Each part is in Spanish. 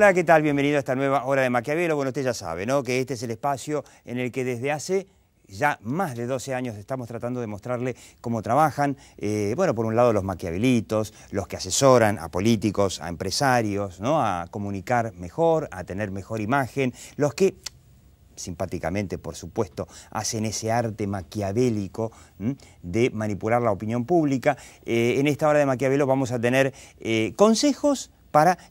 Hola, ¿qué tal? Bienvenido a esta nueva hora de Maquiavelo. Bueno, usted ya sabe, ¿no? Que este es el espacio en el que desde hace ya más de 12 años estamos tratando de mostrarle cómo trabajan, eh, bueno, por un lado los maquiavelitos, los que asesoran a políticos, a empresarios, ¿no? A comunicar mejor, a tener mejor imagen, los que simpáticamente, por supuesto, hacen ese arte maquiavélico de manipular la opinión pública. Eh, en esta hora de Maquiavelo vamos a tener eh, consejos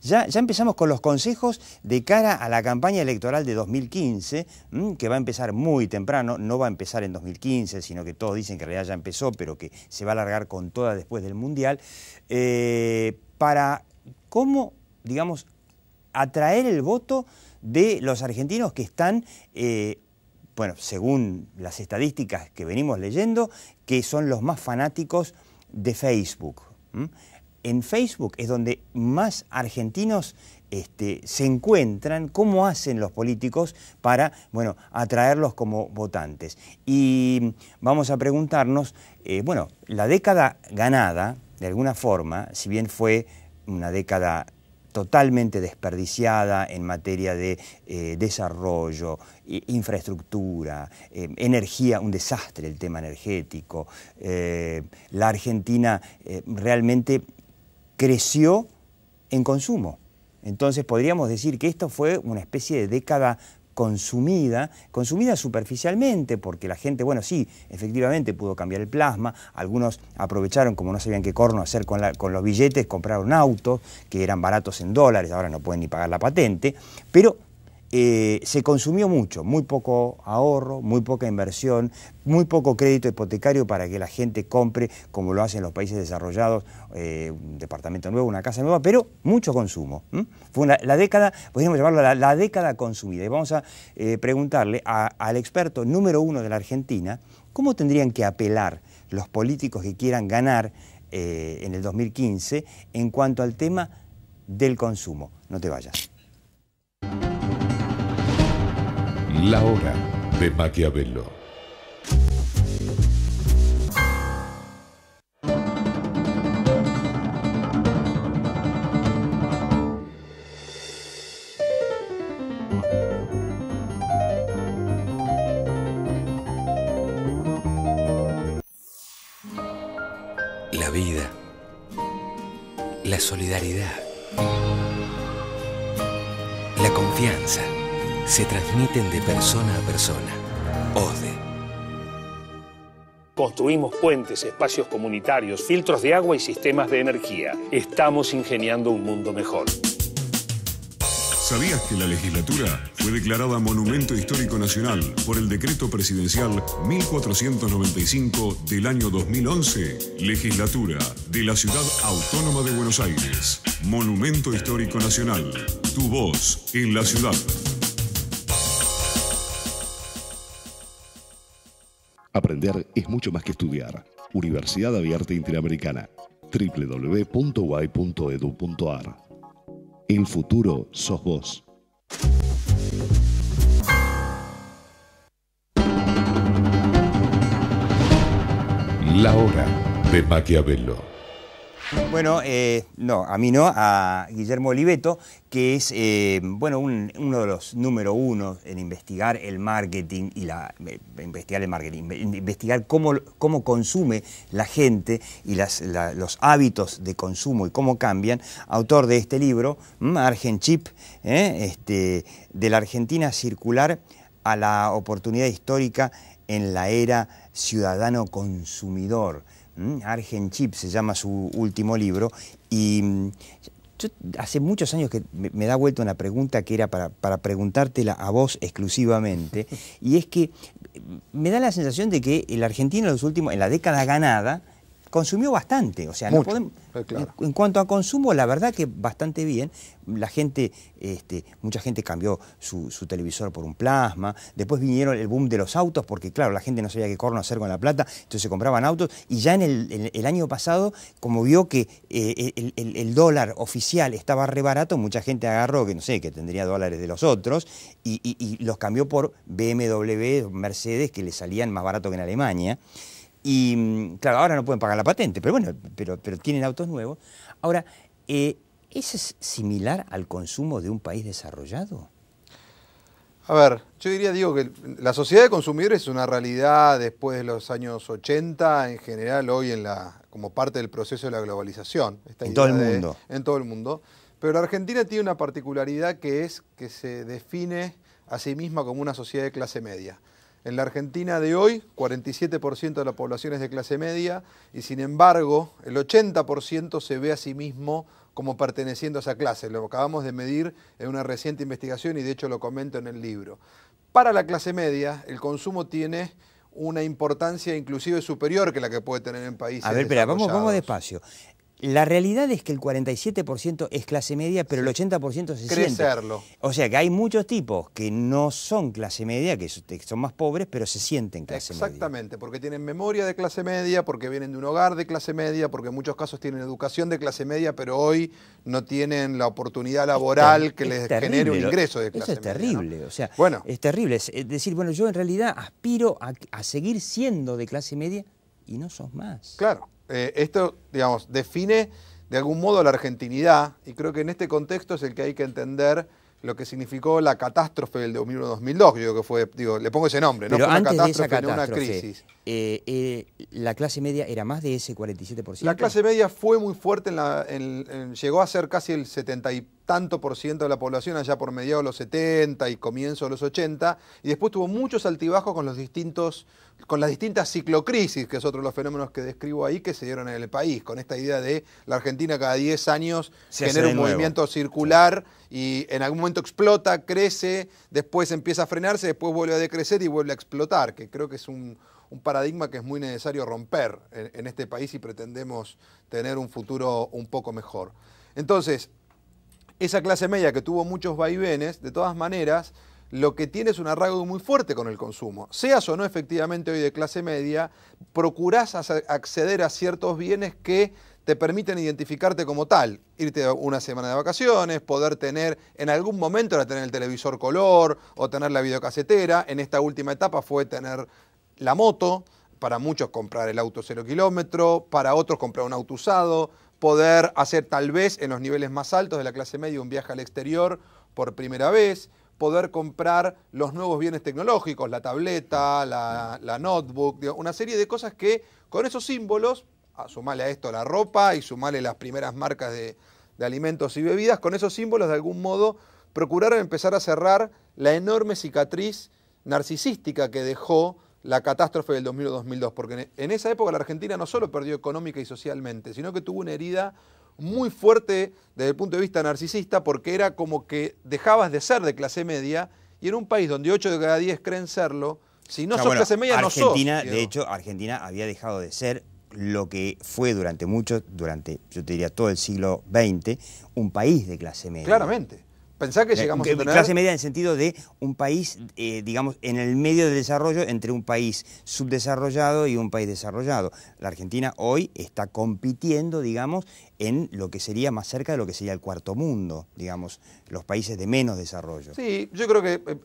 ya, empezamos con los consejos de cara a la campaña electoral de 2015, que va a empezar muy temprano, no va a empezar en 2015, sino que todos dicen que en realidad ya empezó, pero que se va a alargar con toda después del Mundial, eh, para cómo, digamos, atraer el voto de los argentinos que están... Eh, bueno, según las estadísticas que venimos leyendo, que son los más fanáticos de Facebook en Facebook es donde más argentinos este, se encuentran, cómo hacen los políticos para, bueno, atraerlos como votantes. Y vamos a preguntarnos, eh, bueno, la década ganada, de alguna forma, si bien fue una década totalmente desperdiciada en materia de eh, desarrollo, infraestructura, eh, energía, un desastre el tema energético. la Argentina realmente creció en consumo. Entonces podríamos decir que esto fue una especie de década consumida, consumida superficialmente, porque la gente, bueno, sí, efectivamente pudo cambiar el plasma, algunos aprovecharon, como no sabían qué corno hacer con, con los billetes, compraron autos que eran baratos en dólares, ahora no pueden ni pagar la patente, pero eh, se consumió mucho, muy poco ahorro, muy poca inversión, muy poco crédito hipotecario para que la gente compre, como lo hacen los países desarrollados, eh, un departamento nuevo, una casa nueva, pero mucho consumo. Fue la década, podríamos llamarlo la, década consumida. Y vamos a eh, preguntarle al experto número uno de la Argentina, ¿cómo tendrían que apelar los políticos que quieran ganar en el 2015 en cuanto al tema del consumo? No te vayas. La hora de Maquiavelo. se transmiten de persona a persona. Ode. Construimos puentes, espacios comunitarios, filtros de agua y sistemas de energía. Estamos ingeniando un mundo mejor. ¿Sabías que la legislatura fue declarada Monumento Histórico Nacional por el decreto presidencial 1495 del año 2011? Legislatura de la Ciudad Autónoma de Buenos Aires. Monumento Histórico Nacional. Tu voz en la ciudad. Aprender es mucho más que estudiar. Universidad Abierta Interamericana. www.uay.edu.ar El futuro sos vos. La hora de Maquiavelo. Bueno, eh, no, a mí no, a Guillermo Oliveto, que es eh, bueno, uno de los número uno en investigar el marketing y la eh, investigar el marketing, investigar cómo, consume la gente y los hábitos de consumo y cómo cambian. Autor de este libro, eh, este, de la Argentina circular a la oportunidad histórica en la era ciudadano consumidor. Mm, Argen Chip se llama su último libro, y mm, hace muchos años que me, da vuelta una pregunta que era para, para, preguntártela a vos exclusivamente, y es que mm, me da la sensación de que el argentino los últimos, en la década ganada consumió bastante, o sea, eh, en, cuanto a consumo, la verdad que bastante bien. La gente, este, mucha gente cambió su, televisor por un plasma. Después vinieron el boom de los autos, porque claro, la gente no sabía qué corno hacer con la plata, entonces se compraban autos. Y ya en el, año pasado, como vio que eh, el, dólar oficial estaba re barato, mucha gente agarró que no sé, que tendría dólares de los otros y, y los cambió por BMW, Mercedes, que le salían más barato que en Alemania. Y mm, claro, ahora no pueden pagar la patente, pero bueno, pero, tienen autos nuevos. Ahora, eh, ese es similar al consumo de un país desarrollado? A ver, yo diría, digo, que la sociedad de consumidores es una realidad después de los años 80, en general, hoy en la, como parte del proceso de la globalización. en todo el mundo. En todo el mundo. Pero la Argentina tiene una particularidad que es que se define a sí misma como una sociedad de clase media. En la Argentina de hoy, 47% de la población es de clase media y sin embargo el 80% se ve a sí mismo como perteneciendo a esa clase. Lo acabamos de medir en una reciente investigación y de hecho lo comento en el libro. Para la clase media, el consumo tiene una importancia inclusive superior que la que puede tener en países. A ver, espera, vamos, vamos despacio. La realidad es que el 47% es clase media, pero el 80% se Crecerlo. O sea que hay muchos tipos que no son clase media, que son más pobres, pero se sienten clase media. Exactamente, porque tienen memoria de clase media, porque vienen de un hogar de clase media, porque en muchos casos tienen educación de clase media, pero hoy no tienen la oportunidad laboral que les genere un ingreso de clase media. Eso es terrible, o sea, es terrible. Es decir, bueno, yo en realidad aspiro a seguir siendo de clase media y no sos más. Claro. Eh, esto, digamos, define de algún modo la argentinidad y creo que en este contexto es el que hay que entender lo que significó la catástrofe del 2001-2002, yo que fue, digo, le pongo ese nombre, ¿no? Fue antes una catástrofe, de esa una crisis. Eh, eh, ¿La clase media era más de ese 47%? La clase media fue muy fuerte, en la, llegó a ser casi el 70 tanto por ciento de la población allá por mediados de los 70 y comienzo de los 80, y después tuvo muchos altibajos con los distintos con las distintas ciclocrisis, que es otro de los fenómenos que describo ahí, que se dieron en el país, con esta idea de la Argentina cada 10 años tener genera un movimiento circular y en algún momento explota, crece, después empieza a frenarse, después vuelve a decrecer y vuelve a explotar, que creo que es un, paradigma que es muy necesario romper en, en este país si pretendemos tener un futuro un poco mejor. Entonces, esa clase media que tuvo muchos vaivenes, de todas maneras, lo que tiene es un arraigo muy fuerte con el consumo. Seas o no efectivamente hoy de clase media, procurás acceder a ciertos bienes que te permiten identificarte como tal, irte una semana de vacaciones, poder tener en algún momento era tener el televisor color o tener la videocasetera, en esta última etapa fue tener la moto, para muchos comprar el auto cero kilómetro, para otros comprar un auto usado, poder hacer tal vez en los niveles más altos de la clase media un viaje al exterior por primera vez, poder comprar los nuevos bienes tecnológicos, la tableta, la, notebook, una serie de cosas que con esos símbolos, ah, sumale a esto la ropa y sumale las primeras marcas de, de alimentos y bebidas, con esos símbolos de algún modo procuraron empezar a cerrar la enorme cicatriz narcisística que dejó la catástrofe del 2002, porque en esa época la Argentina no solo perdió económica y socialmente, sino que tuvo una herida muy fuerte desde el punto de vista narcisista, porque era como que dejabas de ser de clase media, y en un país donde 8 de cada 10 creen serlo, si no ah, son clase media, no sos. De hecho, Argentina había dejado de ser lo que fue durante mucho, durante, yo te diría, todo el siglo XX, un país de clase media. Claramente. Pensá que eh, llegamos a Clase media en el sentido de un país, eh, digamos, en el medio del desarrollo entre un país subdesarrollado y un país desarrollado. La Argentina hoy está compitiendo, digamos, en lo que sería más cerca de lo que sería el cuarto mundo, digamos, los países de menos desarrollo. Sí, yo creo que, eh,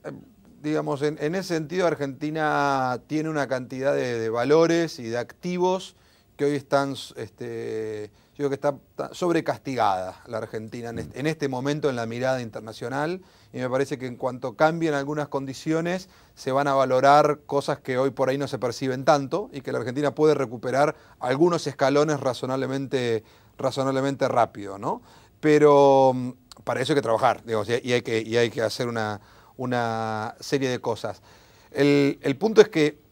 digamos, en, ese sentido Argentina tiene una cantidad de valores y de activos que hoy están, este, yo creo que está, sobrecastigada la Argentina mm. este, en este, momento en la mirada internacional y me parece que en cuanto cambien algunas condiciones se van a valorar cosas que hoy por ahí no se perciben tanto y que la Argentina puede recuperar algunos escalones razonablemente, razonablemente rápido, Pero mm, para eso hay que trabajar y, hay que, hay que hacer una, serie de cosas. El, el punto es que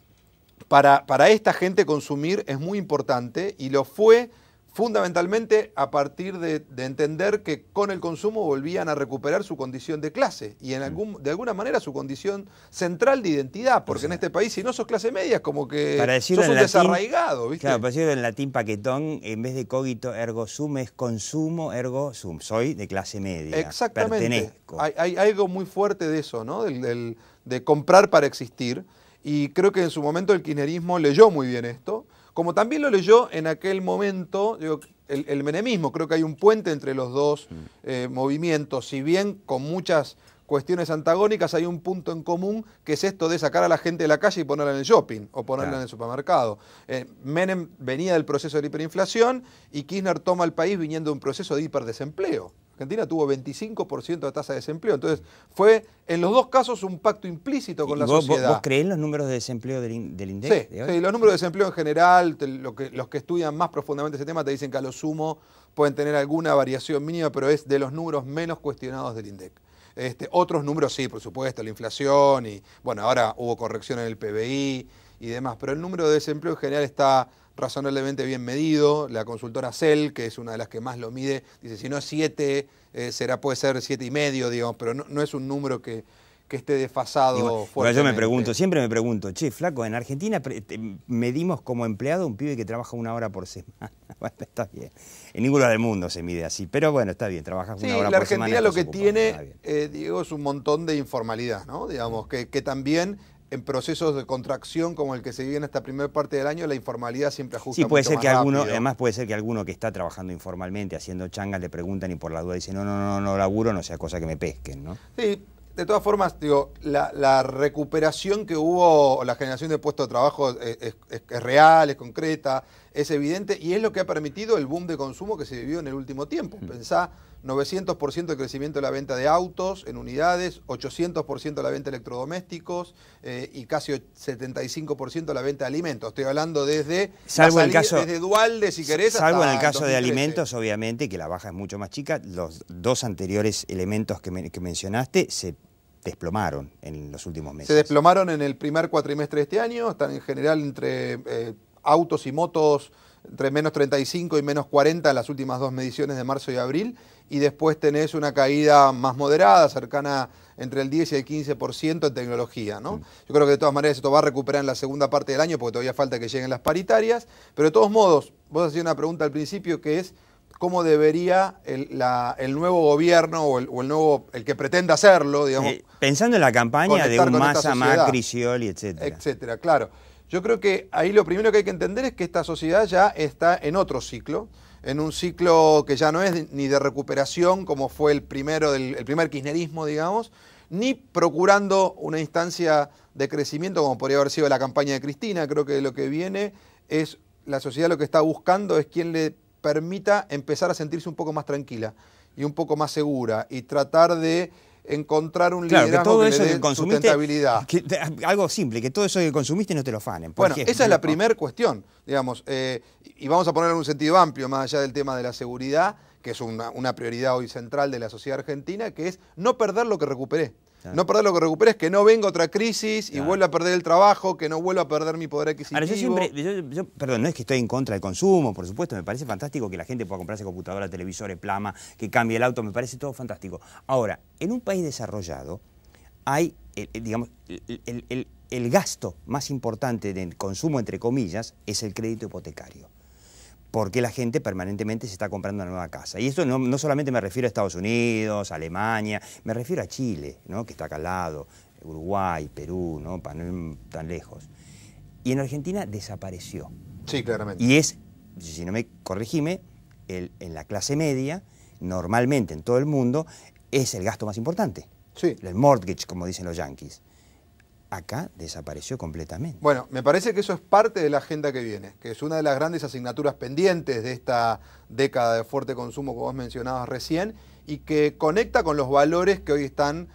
para, esta gente consumir es muy importante y lo fue fundamentalmente a partir de, entender que con el consumo volvían a recuperar su condición de clase y en mm. de alguna manera su condición central de identidad, porque en este país si no sos clase media es como que sos un desarraigado. Claro, para decirlo en latín paquetón, en vez de cogito ergo sum es consumo ergo sum, soy de clase media, Exactamente. Hay, algo muy fuerte de eso, ¿no? de comprar para existir y creo que en su momento el kirchnerismo leyó muy bien esto, como también lo leyó en aquel momento el, menemismo. Creo que hay un puente entre los dos mm. eh, movimientos, si bien con muchas cuestiones antagónicas hay un punto en común que es esto de sacar a la gente de la calle y ponerla en el shopping o ponerla en el supermercado. Eh, Menem venía del proceso de hiperinflación y Kirchner toma el país viniendo de un proceso de hiperdesempleo. Argentina tuvo 25% de tasa de desempleo. Entonces, fue en los dos casos un pacto implícito con la sociedad. ¿Vos creen los números de desempleo del, INDEC? Sí, los números de desempleo en general, los que estudian más profundamente ese tema te dicen que a lo sumo pueden tener alguna variación mínima, pero es de los números menos cuestionados del INDEC. Este, otros números sí, por supuesto, la inflación y, bueno, ahora hubo corrección en el PBI y demás, pero el número de desempleo en general está razonablemente bien medido. La consultora CEL, que es una de las que más lo mide, dice, si no es 7, eh, será, puede ser 7 y medio, digamos, pero no, es un número que, que esté desfasado fuerte. Yo me pregunto, siempre me pregunto, che, flaco, en Argentina medimos como empleado un pibe que trabaja una hora por semana. Bueno, está bien. En ningún lugar del mundo se mide así, pero bueno, está bien, trabajas una hora por Argentina semana. la Argentina lo que tiene, eh, Diego, es un montón de informalidad, ¿no? Digamos, que, que también en procesos de contracción como el que se vive en esta primera parte del año, la informalidad siempre ajusta. Sí, puede ser que alguno, además puede ser que alguno que está trabajando informalmente, haciendo changas, le preguntan y por la duda dicen, no, no, no, no laburo, no sea cosa que me pesquen, ¿no? Sí, de todas formas, digo, la, recuperación que hubo, la generación de puestos de trabajo es, es, es, real, es concreta, es evidente y es lo que ha permitido el boom de consumo que se vivió en el último tiempo. Mm. Pensá 900% de crecimiento de la venta de autos en unidades, 800% de la venta de electrodomésticos eh, y casi 75% de la venta de alimentos. Estoy hablando desde, el caso, Dualde, si querés. Salvo en el caso de alimentos, obviamente, que la baja es mucho más chica. Los dos anteriores elementos que, mencionaste se desplomaron en los últimos meses. Se desplomaron en el primer cuatrimestre de este año, están en general entre eh, autos y motos entre menos 35 y menos 40 en las últimas dos mediciones de marzo y abril, y después tenés una caída más moderada, cercana entre el 10 y el 15% en tecnología. ¿no? Yo creo que de todas maneras esto va a recuperar en la segunda parte del año, porque todavía falta que lleguen las paritarias, pero de todos modos, vos hacías una pregunta al principio que es cómo debería el, nuevo gobierno o el, nuevo, el que pretenda hacerlo, digamos. Eh, pensando en la campaña de un Massa, más, Scioli, etcétera. Etcétera, claro. Yo creo que ahí lo primero que hay que entender es que esta sociedad ya está en otro ciclo, en un ciclo que ya no es ni de recuperación como fue el primero del primer kirchnerismo, digamos, ni procurando una instancia de crecimiento como podría haber sido la campaña de Cristina. Creo que lo que viene es la sociedad lo que está buscando es quien le permita empezar a sentirse un poco más tranquila y un poco más segura y tratar de encontrar un claro, sustentabilidad. algo simple, que todo eso que consumiste no te lo fanen. bueno, esa es la primera cuestión, digamos, eh, y vamos a ponerlo en un sentido amplio, más allá del tema de la seguridad, que es una, una prioridad hoy central de la sociedad argentina, que es no perder lo que recuperé. No perder lo que recuperes, que no venga otra crisis y vuelva a perder el trabajo, que no vuelva a perder mi poder adquisitivo. perdón, no es que estoy en contra del consumo, por supuesto, me parece fantástico que la gente pueda comprarse computadora, televisores, plama, que cambie el auto, me parece todo fantástico. Ahora, en un país desarrollado hay, eh, eh, digamos, el gasto más importante del consumo, entre comillas, es el crédito hipotecario porque la gente permanentemente se está comprando una nueva casa. Y esto no, solamente me refiero a Estados Unidos, Alemania, me refiero a Chile, ¿no? que está acá al lado, Uruguay, Perú, ¿no? para no ir tan lejos. Y en Argentina desapareció. Sí, claramente. Y es, si no me corregime, en la clase media, normalmente en todo el mundo, es el gasto más importante. Sí. El mortgage, como dicen los yanquis acá desapareció completamente. Bueno, me parece que eso es parte de la agenda que viene, que es una de las grandes asignaturas pendientes de esta década de fuerte consumo que vos mencionabas recién y que conecta con los valores que hoy están,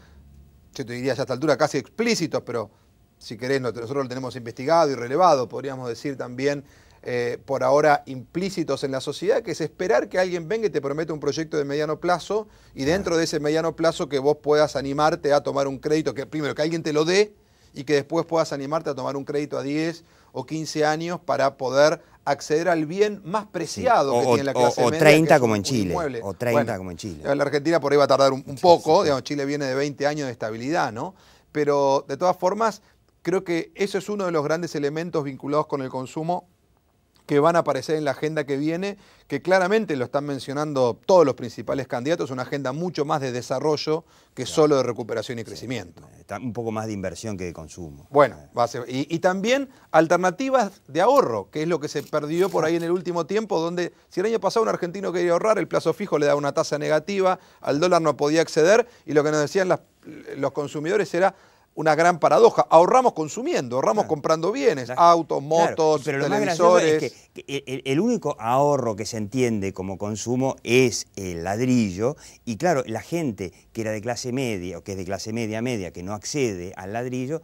yo te diría ya a esta altura casi explícitos, pero si querés nosotros lo tenemos investigado y relevado, podríamos decir también eh, por ahora implícitos en la sociedad, que es esperar que alguien venga y te prometa un proyecto de mediano plazo y dentro de ese mediano plazo que vos puedas animarte a tomar un crédito, que primero que alguien te lo dé, y que después puedas animarte a tomar un crédito a 10 o 15 años para poder acceder al bien más preciado que tiene la clase O 30 como en Chile. O 30 como en Chile. La Argentina por ahí va a tardar un, poco, digamos, Chile viene de 20 años de estabilidad, ¿no? Pero de todas formas, creo que eso es uno de los grandes elementos vinculados con el consumo que van a aparecer en la agenda que viene, que claramente lo están mencionando todos los principales candidatos, una agenda mucho más de desarrollo que solo de recuperación y crecimiento. un poco más de inversión que de consumo. Bueno, va y, también alternativas de ahorro, que es lo que se perdió por ahí en el último tiempo, donde si el año pasado un argentino quería ahorrar, el plazo fijo le daba una tasa negativa, al dólar no podía acceder, y lo que nos decían los consumidores era una gran paradoja. Ahorramos consumiendo, ahorramos comprando bienes, autos, motos, Pero televisores. Lo es que el, único ahorro que se entiende como consumo es el ladrillo. Y claro, la gente que era de clase media o que es de clase media media, que no accede al ladrillo,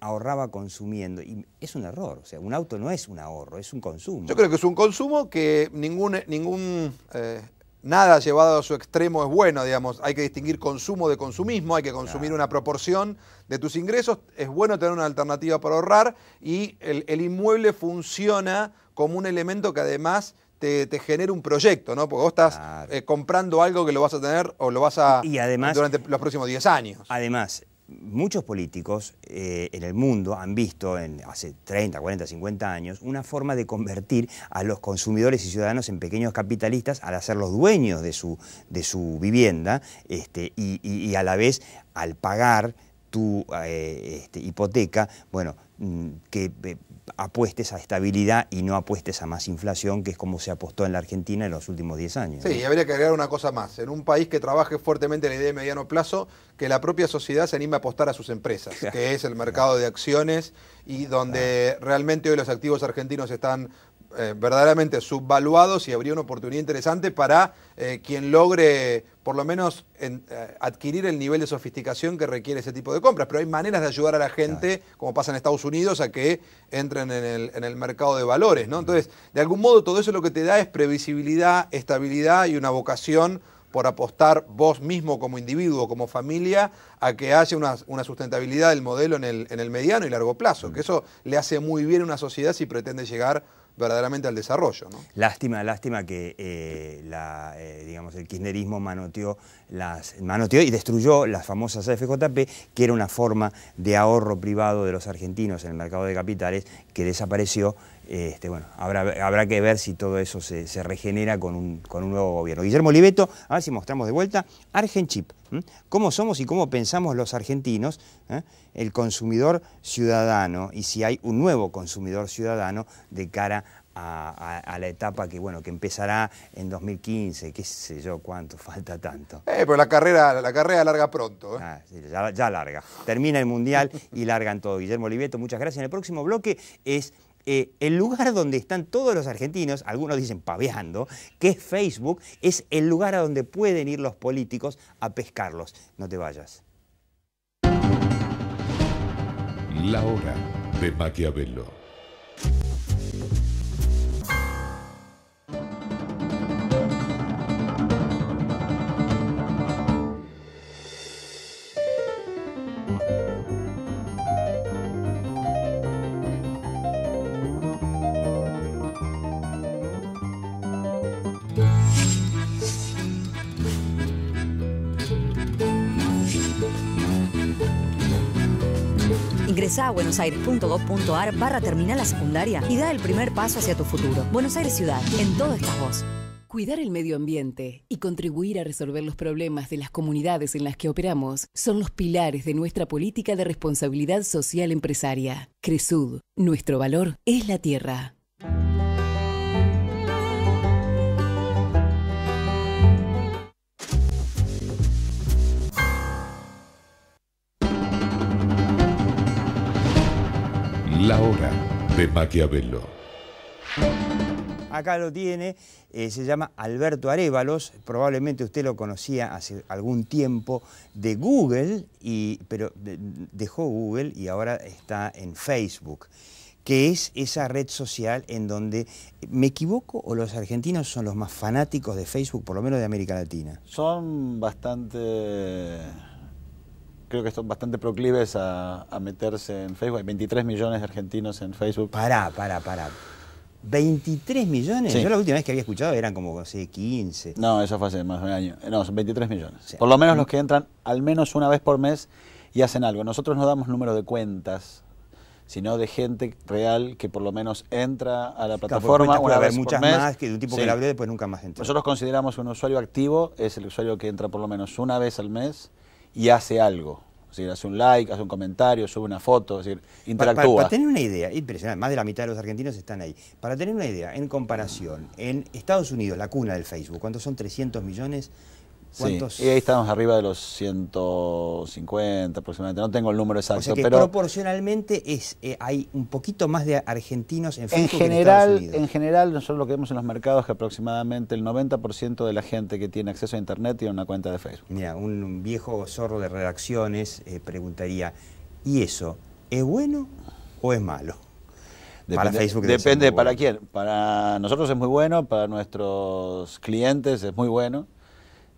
ahorraba consumiendo. Y es un error. O sea, un auto no es un ahorro, es un consumo. Yo creo que es un consumo que ningún, ningún eh, nada llevado a su extremo es bueno, digamos. Hay que distinguir consumo de consumismo, hay que consumir una proporción de tus ingresos. Es bueno tener una alternativa para ahorrar y el, inmueble funciona como un elemento que además te, genera un proyecto, ¿no? Porque vos estás eh, comprando algo que lo vas a tener o lo vas a y además, durante los próximos 10 años. Además, muchos políticos eh, en el mundo han visto en, hace 30, 40, 50 años una forma de convertir a los consumidores y ciudadanos en pequeños capitalistas al hacerlos dueños de su, de su vivienda este, y, a la vez al pagar tu eh, este, hipoteca, bueno, mm, que eh, apuestes a estabilidad y no apuestes a más inflación, que es como se apostó en la Argentina en los últimos 10 años. Sí, y habría que agregar una cosa más. En un país que trabaje fuertemente la idea de mediano plazo, que la propia sociedad se anime a apostar a sus empresas, que es el mercado de acciones y donde realmente hoy los activos argentinos están eh, verdaderamente subvaluados y habría una oportunidad interesante para eh, quien logre por lo menos eh, adquirir el nivel de sofisticación que requiere ese tipo de compras. Pero hay maneras de ayudar a la gente, como pasa en Estados Unidos, a que entren en el, mercado de valores. Entonces, de algún modo, todo eso lo que te da es previsibilidad, estabilidad y una vocación por apostar vos mismo como individuo, como familia, a que haya una, sustentabilidad del modelo en el, en el, mediano y largo plazo, que mm. eso le hace muy bien a una sociedad si pretende llegar verdaderamente al desarrollo. ¿no? Lástima, lástima que eh, la, eh, digamos, el kirchnerismo manoteó las tío y destruyó las famosas AFJP, que era una forma de ahorro privado de los argentinos en el mercado de capitales que desapareció. Este, bueno, habrá, que ver si todo eso se, regenera con un, nuevo gobierno. Guillermo Oliveto, a ver si mostramos de vuelta, Argenchip, cómo somos y cómo pensamos los argentinos, ¿eh? el consumidor ciudadano, y si hay un nuevo consumidor ciudadano de cara a a, la etapa que bueno que empezará en 2015, qué sé yo cuánto, falta tanto. Eh, pero la carrera, la carrera larga pronto. ¿eh? Ah, ya, larga. Termina el Mundial y largan todo. Guillermo Oliveto, muchas gracias. En el próximo bloque es eh, el lugar donde están todos los argentinos, algunos dicen paveando, que es Facebook, es el lugar a donde pueden ir los políticos a pescarlos. No te vayas. La hora de Maquiavelo. Ingresa a buenosaires.gov.ar barra terminal la secundaria y da el primer paso hacia tu futuro. Buenos Aires Ciudad, en todo estás vos. Cuidar el medio ambiente y contribuir a resolver los problemas de las comunidades en las que operamos son los pilares de nuestra política de responsabilidad social empresaria. Cresud, nuestro valor es la tierra. La hora de Maquiavelo. Acá lo tiene, eh, se llama Alberto Arevalos probablemente usted lo conocía hace algún tiempo de Google, y, pero dejó Google y ahora está en Facebook que es esa red social en donde, ¿me equivoco o los argentinos son los más fanáticos de Facebook, por lo menos de América Latina? Son bastante creo que son bastante proclives a, meterse en Facebook. Hay 23 millones de argentinos en Facebook. Pará, pará, pará. ¿23 millones? Yo la última vez que había escuchado eran como, no 15. No, eso fue hace más de un año. Eh, no, son 23 millones. por lo menos los que entran al menos una vez por mes y hacen algo. Nosotros no damos número de cuentas sino de gente real que por lo menos entra a la plataforma una vez por muchas mes. más que de un tipo que la abrió después nunca más entra. Nosotros consideramos un usuario activo es el usuario que entra por lo menos una vez al mes y hace algo. decir, hace un like, hace un comentario, sube una foto, decir, interactúa. Para, tener una idea, impresionante, más de la mitad de los argentinos están ahí. Para tener una idea, en comparación, en Estados Unidos, la cuna del Facebook, ¿cuántos son 300 millones? Y ahí estamos arriba de los 150 aproximadamente. No tengo el número exacto. O pero proporcionalmente es, eh, hay un poquito más de argentinos en Facebook. En general, en, general, nosotros lo que vemos en los mercados es que aproximadamente el 90% de la gente que tiene acceso a Internet tiene una cuenta de Facebook. Mira, un viejo zorro de redacciones eh, preguntaría, ¿y eso es bueno o es malo? Depende, para Facebook depende para quién. Para nosotros es muy bueno, para nuestros clientes es muy bueno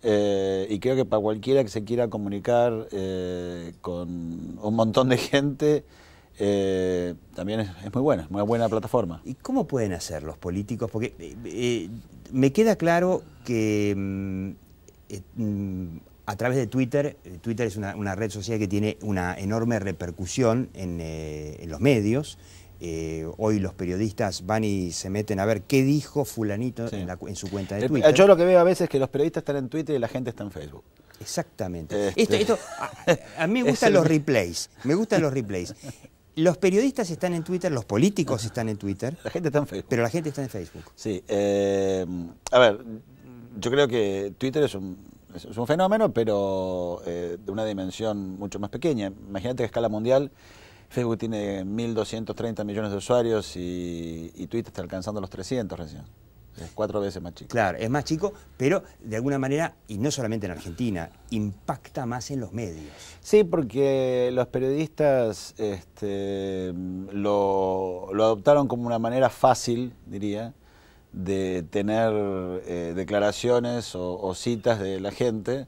eh, y creo que para cualquiera que se quiera comunicar eh, con un montón de gente, eh, también es, muy buena, muy buena plataforma. ¿Y cómo pueden hacer los políticos? Porque me queda claro que mm, mm, a través de Twitter, Twitter es una, red social que tiene una enorme repercusión en los medios, eh, hoy los periodistas van y se meten a ver qué dijo fulanito en, su cuenta de eh, Twitter. Yo lo que veo a veces es que los periodistas están en Twitter y la gente está en Facebook. Exactamente. Este. a, mí me gustan los replays. Me gustan los replays. Los periodistas están en Twitter, los políticos están en Twitter. La gente está en Facebook. Pero la gente está en Facebook. Sí. Eh, a ver, yo creo que Twitter es un, fenómeno, pero de una dimensión mucho más pequeña. Imagínate que a escala mundial Facebook tiene 1.230 millones de usuarios y, Twitter está alcanzando los 300 recién. Es cuatro veces más chico. Claro, es más chico, pero de alguna manera, y no solamente en Argentina, impacta más en los medios. Sí, porque los periodistas este, lo, adoptaron como una manera fácil, diría, de tener eh, declaraciones o, citas de la gente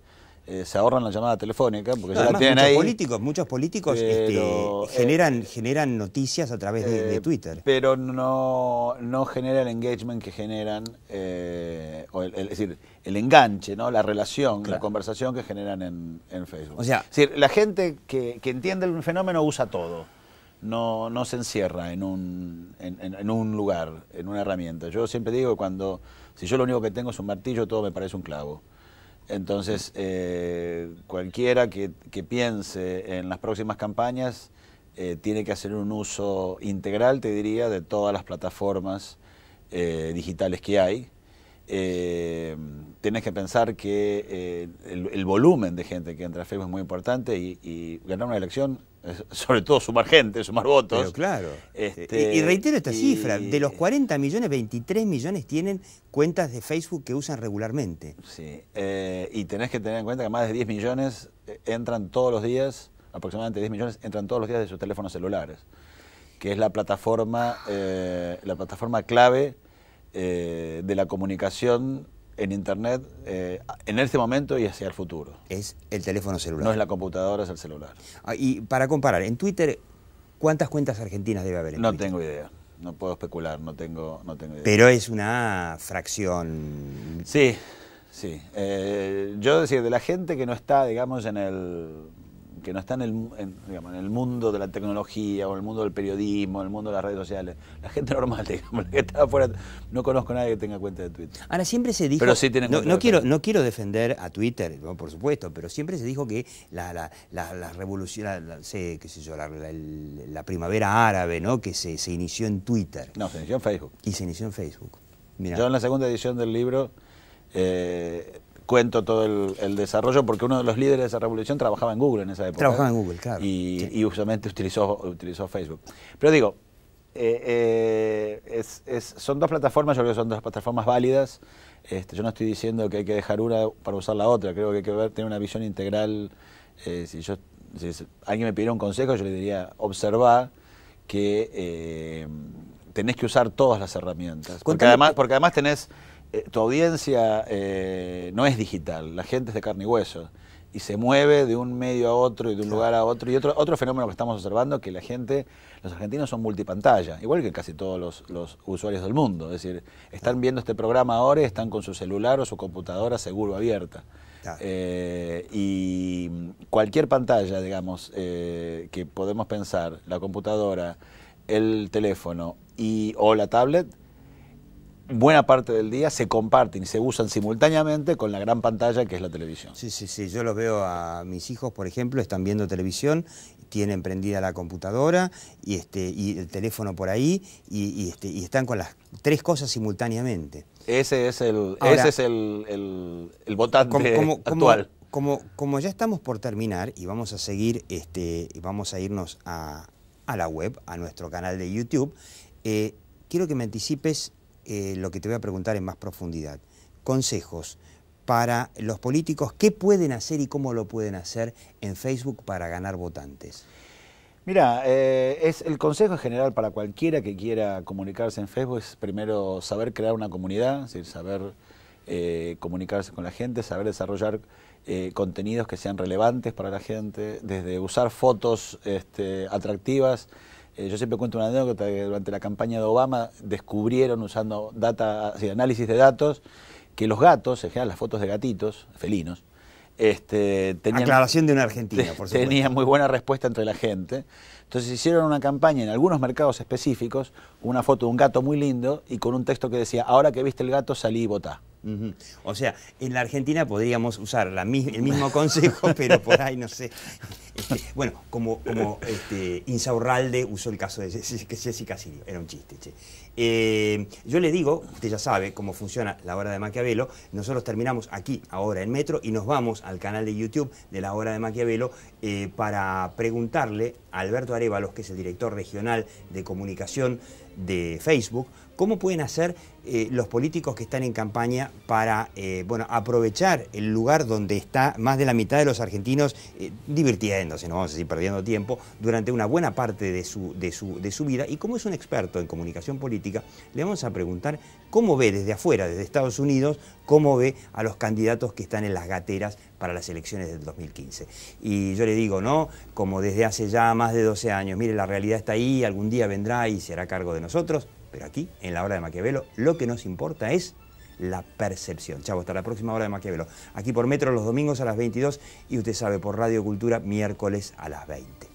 eh, se ahorran la llamada telefónica porque ya la tienen muchos Políticos, muchos políticos este, eh, generan, generan noticias a través de, eh, Twitter. Pero no, no genera el engagement que generan, o es decir, el enganche, ¿no? la relación, la conversación que generan en, Facebook. O sea, es decir, la gente que, entiende el fenómeno usa todo. No, no se encierra en un, en un lugar, en una herramienta. Yo siempre digo, cuando si yo lo único que tengo es un martillo, todo me parece un clavo. Entonces, eh, cualquiera que, piense en las próximas campañas eh, tiene que hacer un uso integral, te diría, de todas las plataformas eh, digitales que hay. Eh, tenés que pensar que eh, el, volumen de gente que entra a Facebook es muy importante y, ganar una elección es sobre todo sumar gente, sumar votos. claro. Este, y, reitero esta cifra, de los 40 millones, 23 millones tienen cuentas de Facebook que usan regularmente. Sí, eh, y tenés que tener en cuenta que más de 10 millones eh, entran todos los días, aproximadamente 10 millones entran todos los días de sus teléfonos celulares, que es la plataforma, la plataforma clave eh, de la comunicación en Internet eh, en este momento y hacia el futuro. Es el teléfono celular. No es la computadora, es el celular. Ah, y para comparar, en Twitter, ¿cuántas cuentas argentinas debe haber? En no tengo idea. No puedo especular, no tengo, no idea. Pero es una fracción. Sí, sí. Eh, yo decía de la gente que no está, digamos, en el que no está en el, el mundo de la tecnología o en el mundo del periodismo, en el mundo de las redes sociales, la gente normal, digamos, la que está afuera, no conozco a nadie que tenga cuenta de Twitter. Ahora, siempre se dijo... Pero no, quiero, no quiero defender a Twitter, por supuesto, pero siempre se dijo que la, la, revolución, la, la, primavera árabe, ¿no? que se, inició en Twitter. No, se inició en Facebook. Y se inició en Facebook. Yo en la segunda edición del libro... Eh, cuento todo el, desarrollo, porque uno de los líderes de esa revolución trabajaba en Google en esa época. Trabajaba en Google, claro. Y, usualmente utilizó, utilizó Facebook. Pero digo, eh, eh, son dos plataformas, yo creo que son dos plataformas válidas. Este, yo no estoy diciendo que hay que dejar una para usar la otra, creo que hay que ver, tener una visión integral. Eh, si, yo, alguien me pidiera un consejo, yo le diría, observar que tenés que usar todas las herramientas. Porque además, porque además tenés eh, tu audiencia eh, no es digital, la gente es de carne y hueso y se mueve de un medio a otro y de un lugar a otro. Y otro, otro fenómeno que estamos observando que la gente, los argentinos son multipantalla, igual que casi todos los, usuarios del mundo. Es decir, están viendo este programa ahora y están con su celular o su computadora seguro abierta. Eh, y cualquier pantalla, digamos, que podemos pensar, la computadora, el teléfono y, o la tablet, buena parte del día se comparten y se usan simultáneamente con la gran pantalla que es la televisión. Sí, sí, sí. Yo los veo a mis hijos, por ejemplo, están viendo televisión, tienen prendida la computadora y, este, y el teléfono por ahí y, este, y están con las tres cosas simultáneamente. Ese es el, ese es el, el, votante actual. Como, como, ya estamos por terminar y vamos a seguir, este, vamos a irnos a, a la web, a nuestro canal de YouTube, eh, quiero que me anticipes eh, lo que te voy a preguntar en más profundidad. Consejos para los políticos, ¿qué pueden hacer y cómo lo pueden hacer en Facebook para ganar votantes? Mira, eh, es el consejo general para cualquiera que quiera comunicarse en Facebook es primero saber crear una comunidad, es decir, saber eh, comunicarse con la gente, saber desarrollar contenidos que sean relevantes para la gente, desde usar fotos este, atractivas eh, yo siempre cuento una anécdota que durante la campaña de Obama descubrieron usando data, análisis de datos que los gatos, en general las fotos de gatitos, felinos, este, de una Argentina, Tenían muy buena respuesta entre la gente. Entonces hicieron una campaña en algunos mercados específicos, una foto de un gato muy lindo y con un texto que decía, ahora que viste el gato salí y votá. O sea, en la Argentina podríamos usar el mismo consejo, pero por ahí no sé. Este, bueno, como, este, Insaurralde usó el caso de Jessica Sirio, era un chiste. Eh, yo le digo, usted ya sabe cómo funciona la hora de Maquiavelo, nosotros terminamos aquí, ahora en Metro, y nos vamos al canal de YouTube de la hora de Maquiavelo eh, para preguntarle a Alberto Arevalos, que es el director regional de comunicación de Facebook, ¿Cómo pueden hacer eh, los políticos que están en campaña para eh, bueno, aprovechar el lugar donde está más de la mitad de los argentinos eh, divirtiéndose, no vamos a decir perdiendo tiempo, durante una buena parte de su, de, su, de su vida? Y como es un experto en comunicación política, le vamos a preguntar cómo ve desde afuera, desde Estados Unidos, cómo ve a los candidatos que están en las gateras para las elecciones del 2015. Y yo le digo, ¿no? Como desde hace ya más de 12 años, mire, la realidad está ahí, algún día vendrá y se hará cargo de nosotros. Pero aquí, en la hora de Maquiavelo, lo que nos importa es la percepción. Chavo, hasta la próxima hora de Maquiavelo. Aquí por Metro los domingos a las 22 y usted sabe, por Radio Cultura, miércoles a las 20.